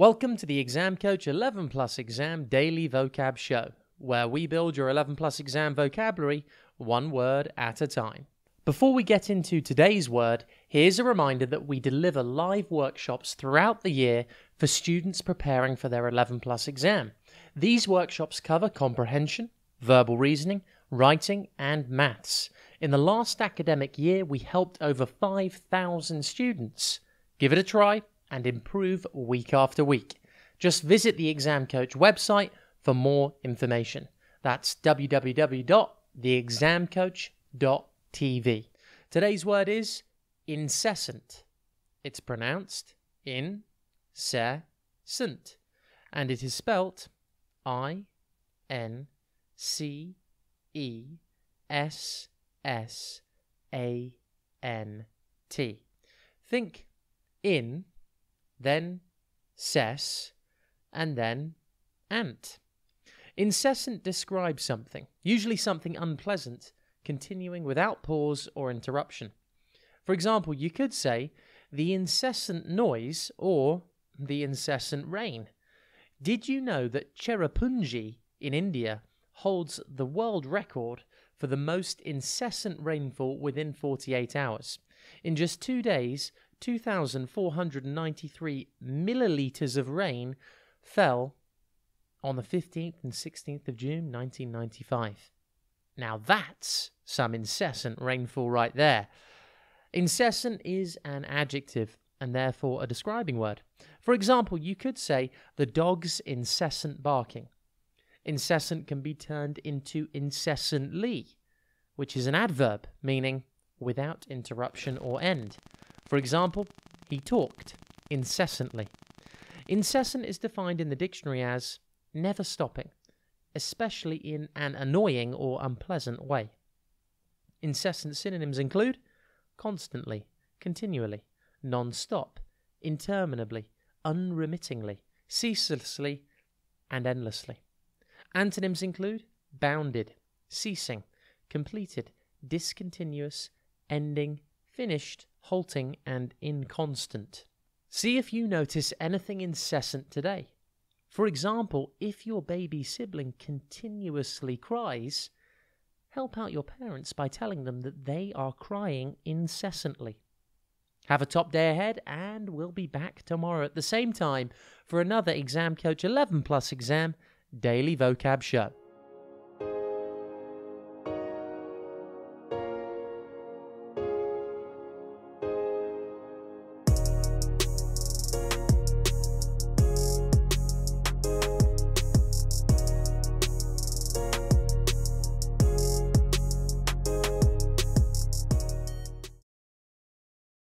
Welcome to the Exam Coach 11 Plus Exam Daily Vocab Show, where we build your 11 Plus exam vocabulary one word at a time. Before we get into today's word, here's a reminder that we deliver live workshops throughout the year for students preparing for their 11 Plus exam. These workshops cover comprehension, verbal reasoning, writing, and maths. In the last academic year, we helped over 5,000 students. Give it a try and improve week after week. Just visit the Exam Coach website for more information. That's www.theexamcoach.tv. Today's word is incessant. It's pronounced in se sunt and it is spelt I N C E S S A N T. Think in then cess, and then ant. Incessant describes something, usually something unpleasant, continuing without pause or interruption. For example, you could say, the incessant noise or the incessant rain. Did you know that Cherrapunji in India holds the world record for the most incessant rainfall within 48 hours? In just two days, 2,493 millilitres of rain fell on the 15th and 16th of June 1995. Now that's some incessant rainfall right there. Incessant is an adjective and therefore a describing word. For example, you could say the dog's incessant barking. Incessant can be turned into incessantly, which is an adverb meaning without interruption or end. For example, he talked incessantly. Incessant is defined in the dictionary as never stopping, especially in an annoying or unpleasant way. Incessant synonyms include constantly, continually, non stop, interminably, unremittingly, ceaselessly, and endlessly. Antonyms include bounded, ceasing, completed, discontinuous, ending, finished, halting, and inconstant. See if you notice anything incessant today. For example, if your baby sibling continuously cries, help out your parents by telling them that they are crying incessantly. Have a top day ahead, and we'll be back tomorrow at the same time for another Exam Coach 11 Plus exam daily vocab show.